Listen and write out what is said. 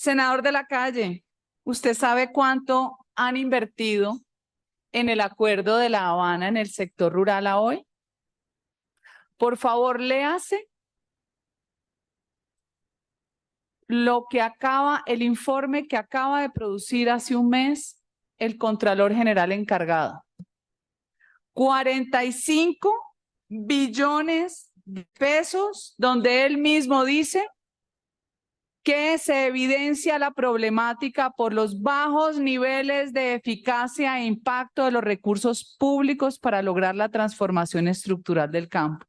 Senador de la calle, ¿usted sabe cuánto han invertido en el acuerdo de La Habana en el sector rural a hoy? Por favor, léase lo que acaba, el informe que acaba de producir hace un mes el Contralor General encargado. 45 billones de pesos, donde él mismo dice que se evidencia la problemática por los bajos niveles de eficacia e impacto de los recursos públicos para lograr la transformación estructural del campo.